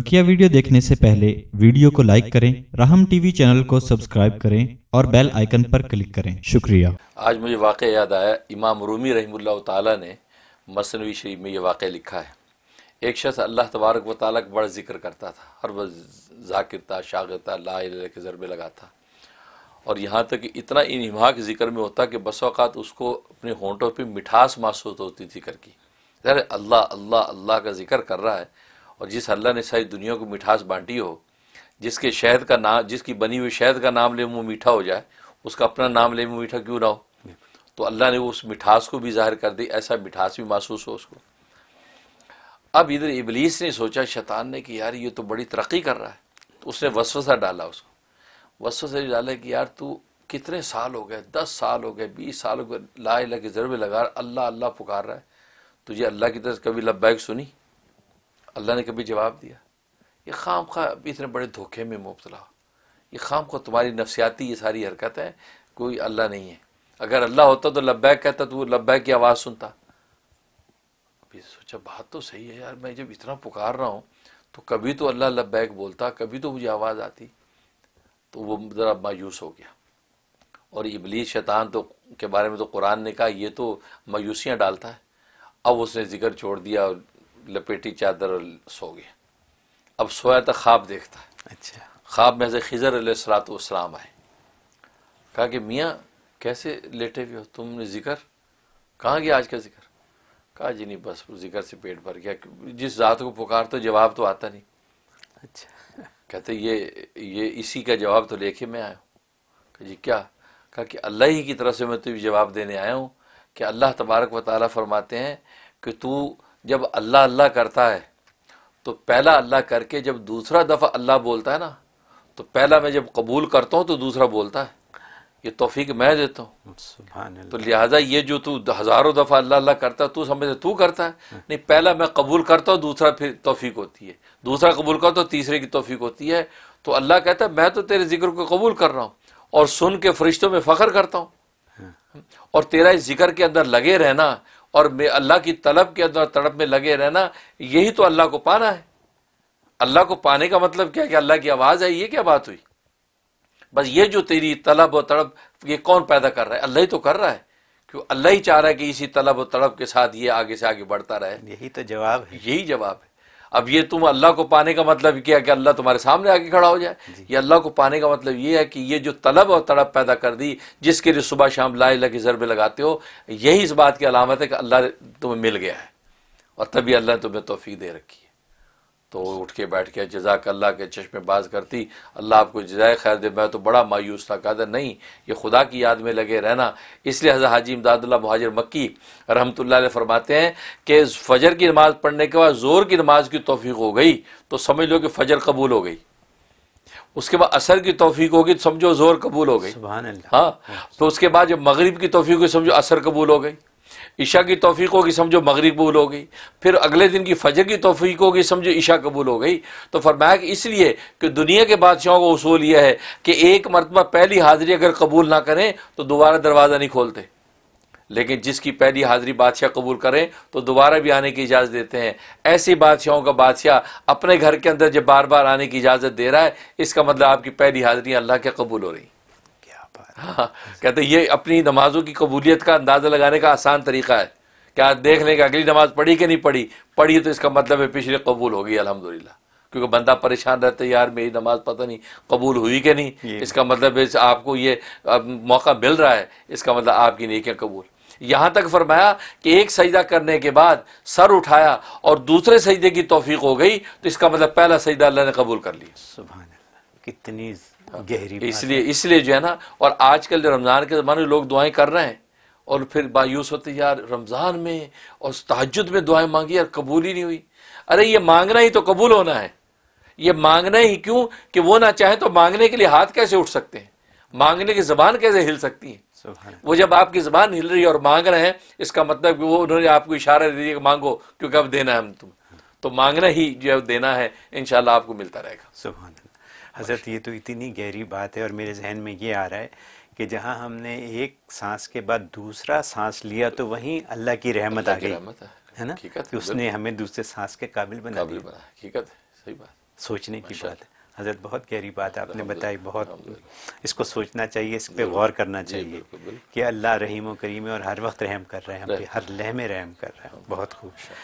बकिया वीडियो देखने से पहले वीडियो को लाइक करें राहम टीवी चैनल को सब्सक्राइब करें और बेल आइकन पर क्लिक करें शुक्रिया आज मुझे वाक़ याद आया इमाम रूमी रहमुल्ला ने मसनवी शरीफ में यह वाक़ लिखा है एक शख्स अल्लाह तबारक व ताली बड़ा जिक्र करता था हर जाकिर था शागिर था ला के ज़रबे लगा था और यहाँ तक इतना इनहमाक जिक्र में होता कि बस अवत उसको अपने होंटों पर मिठास महसूस होती थी कर की अल्लाह अल्लाह अल्लाह का जिक्र कर रहा है और जिस अल्लाह ने सारी दुनिया को मिठास बांटी हो जिसके शहद का नाम जिसकी बनी हुई शहद का नाम ले वो मीठा हो जाए उसका अपना नाम ले वो मीठा क्यों ना हो तो अल्लाह ने उस मिठास को भी जाहिर कर दी ऐसा मिठास भी महसूस हो उसको अब इधर इबलीस ने सोचा शैतान ने कि यार ये तो बड़ी तरक्की कर रहा है तो उसने वसवसा डाला उसको वसवसा डाला कि यार तू कितने साल हो गए दस साल हो गए बीस साल हो गए ला के जरबे लगा अल्लाह अल्लाह पुकार रहा है तुझे अल्लाह की तरफ कभी लब्बैक सुनी अल्लाह ने कभी जवाब दिया ये खाम खा इतने बड़े धोखे में मुबतला ये खाम खा तुम्हारी नफसियाती ये सारी है कोई अल्लाह नहीं है अगर अल्लाह होता तो लब्बैक कहता तो वो लब्बैक की आवाज़ सुनता अभी सोचा बात तो सही है यार मैं जब इतना पुकार रहा हूँ तो कभी तो अल्लाह लब्बैक बोलता कभी तो मुझे आवाज़ आती तो वो ज़रा मायूस हो गया और इबलीस शैतान तो के बारे में तो कुरान ने कहा ये तो मायूसियाँ डालता है अब उसने जिक्र छोड़ दिया और लपेटी चादर और सो गया अब सोया तो ख्वाब देखता है अच्छा ख्वाब में से खिजर सलातम आए कहा कि मियाँ कैसे लेटे हुए हो तुमने जिक्र कहाँ गया आज का जिक्र कहा जी नहीं बस जिक्र से पेट भर गया जिस ज़ात को पुकार तो जवाब तो आता नहीं अच्छा कहते ये ये इसी का जवाब तो लेके मैं आया हूँ जी क्या कहा कि अल्लाह ही की तरफ से मैं तुझे जवाब देने आया हूँ कि अल्लाह तबारक व ताली फरमाते हैं कि तू जब अल्लाह अल्लाह करता है तो पहला अल्लाह करके जब दूसरा दफ़ा अल्लाह बोलता है ना तो पहला मैं जब कबूल करता हूँ तो दूसरा बोलता है ये तोफ़ी मैं देता हूँ तो लिहाजा ये जो तू हज़ारों दफ़ा अल्लाह अल्लाह करता है तू समझ तू करता है नहीं पहला मैं कबूल करता हूँ दूसरा फिर तोफ़ी होती है दूसरा कबूल करता हूँ तीसरे की तोफ़ी होती है तो अल्लाह कहता है मैं तो तेरे जिक्र को कबूल कर रहा हूँ और सुन के फरिश्तों में फ़ख्र करता हूँ हाँ। और तेरा इस जिक्र के अंदर लगे रहना और अल्लाह की तलब के अंदर तड़प में लगे रहना यही तो अल्लाह को पाना है अल्लाह को पाने का मतलब क्या है कि अल्लाह की आवाज़ आई ये क्या बात हुई बस ये जो तेरी तलब और तड़प ये कौन पैदा कर रहा है अल्लाह ही तो कर रहा है क्यों अल्लाह ही चाह रहा है कि इसी तलब और तड़प के साथ ये आगे से आगे बढ़ता रहे यही तो जवाब है यही जवाब है अब ये तुम अल्लाह को पाने का मतलब क्या कि अल्लाह तुम्हारे सामने आके खड़ा हो जाए ये अल्लाह को पाने का मतलब ये है कि ये जो तलब और तड़प पैदा कर दी जिसके लिए सुबह शाम ला अल्लाह के ज़रबे लगाते हो यही इस बात की अलामत है कि अल्लाह तुम्हें मिल गया है और तभी अल्लाह ने तुम्हें तोफ़ी दे रखी तो उठ के बैठ के जजाक अल्लाह के चश्मे बाज करती अल्लाह आपको जजाय खैर दे मैं तो बड़ा मायूस था कादर नहीं ये खुदा की याद में लगे रहना इसलिए हजर हाजी इमदादुल्ला महाजर मक्की रहमतुल्ला फरमाते हैं कि फजर की नमाज़ पढ़ने के बाद ज़ोर की नमाज की तोफ़ी हो गई तो समझ लो कि फजर कबूल हो गई उसके बाद असर की तोफीक होगी तो समझो ज़ोर कबूल हो गई हाँ तो उसके बाद जब मगरब की तोफीक होगी समझो असर कबूल हो गई ईशा की तोफीक होगी समझो मगरी कबूल हो गई फिर अगले दिन की फजर की तोफ़ी होगी समझो ईशा कबूल हो गई तो फरमाया कि इसलिए कि दुनिया के बादशाहों का असूल यह है कि एक मरतबा पहली हाजिरी अगर कबूल ना करें तो दोबारा दरवाज़ा नहीं खोलते लेकिन जिसकी पहली हाजिरी बादशाह कबूल करें तो दोबारा भी आने की इजाज़त देते हैं ऐसे बादशाहों का बादशाह अपने घर के अंदर जब बार बार आने की इजाज़त दे रहा है इसका मतलब आपकी पहली हाजिरी अल्लाह के कबूल हो रही हाँ कहते ये अपनी नमाजों की कबूलियत का अंदाज़ा लगाने का आसान तरीका है क्या देख लें अगली नमाज पढ़ी कि नहीं पढ़ी पढ़ी तो इसका मतलब है पिछले कबूल होगी अलहमदिल्ला क्योंकि बंदा परेशान रहता है यार मेरी नमाज पता नहीं कबूल हुई कि नहीं इसका मतलब है आपको ये मौका मिल रहा है इसका मतलब आपकी नहीं क्या कबूल यहाँ तक फरमाया कि एक सजदा करने के बाद सर उठाया और दूसरे सजदे की तोफीक हो गई तो इसका मतलब पहला सजदा अल्लाह ने कबूल कर लिया सुबह कितनी गहरी इसलिए इसलिए जो है ना और आजकल जो रमज़ान के ज़माने में लोग दुआएं कर रहे हैं और फिर बायूस होते यार रमज़ान में और तहजद में दुआएं मांगी यार कबूल ही नहीं हुई अरे ये मांगना ही तो कबूल होना है ये मांगना ही क्यों कि वो ना चाहे तो मांगने के लिए हाथ कैसे उठ सकते हैं मांगने की जबान कैसे हिल सकती है वो जब आपकी जबान हिल रही है और मांग रहे हैं इसका मतलब कि वो उन्होंने आपको इशारा दे दिया मांगो क्योंकि अब देना है हम तुम तो मांगना ही जो है देना है इनशाला आपको मिलता रहेगा सुबह हज़रत अच्छा। ये तो इतनी गहरी बात है और मेरे जहन में ये आ रहा है कि जहाँ हमने एक सांस के बाद दूसरा सांस लिया तो वहीं अल्लाह की रहमत आ गई है ना कि उसने हमें दूसरे सांस के काबिल बना दिया सही बात सोचने की बात है हजरत बहुत गहरी बात है आपने बताई बहुत इसको सोचना चाहिए इस पर गौर करना चाहिए कि अल्लाह रहीम करीम और हर वक्त रहम कर रहे हैं हम पे हर लहमे रहम कर रहे हैं बहुत खूब